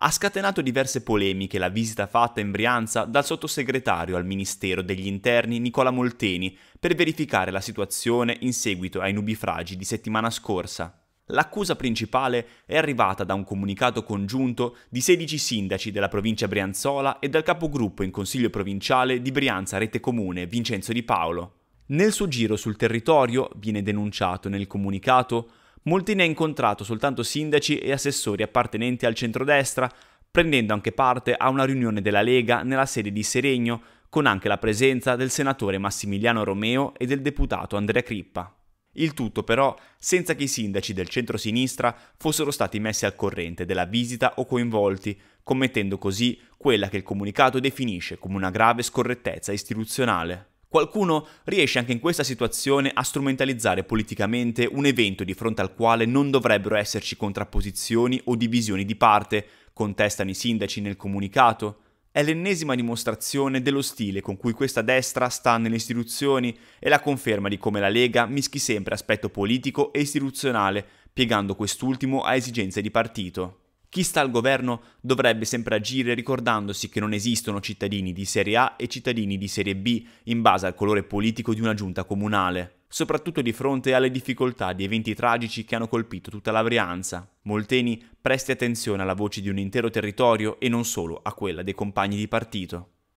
ha scatenato diverse polemiche la visita fatta in Brianza dal sottosegretario al Ministero degli Interni Nicola Molteni per verificare la situazione in seguito ai nubifragi di settimana scorsa. L'accusa principale è arrivata da un comunicato congiunto di 16 sindaci della provincia brianzola e dal capogruppo in consiglio provinciale di Brianza Rete Comune Vincenzo Di Paolo. Nel suo giro sul territorio, viene denunciato nel comunicato, Molti ne ha incontrato soltanto sindaci e assessori appartenenti al centrodestra, prendendo anche parte a una riunione della Lega nella sede di Seregno, con anche la presenza del senatore Massimiliano Romeo e del deputato Andrea Crippa. Il tutto però senza che i sindaci del centro-sinistra fossero stati messi al corrente della visita o coinvolti, commettendo così quella che il comunicato definisce come una grave scorrettezza istituzionale. Qualcuno riesce anche in questa situazione a strumentalizzare politicamente un evento di fronte al quale non dovrebbero esserci contrapposizioni o divisioni di parte, contestano i sindaci nel comunicato. È l'ennesima dimostrazione dello stile con cui questa destra sta nelle istituzioni e la conferma di come la Lega mischi sempre aspetto politico e istituzionale, piegando quest'ultimo a esigenze di partito. Chi sta al governo dovrebbe sempre agire ricordandosi che non esistono cittadini di serie A e cittadini di serie B in base al colore politico di una giunta comunale, soprattutto di fronte alle difficoltà di eventi tragici che hanno colpito tutta la Brianza. Molteni presti attenzione alla voce di un intero territorio e non solo a quella dei compagni di partito.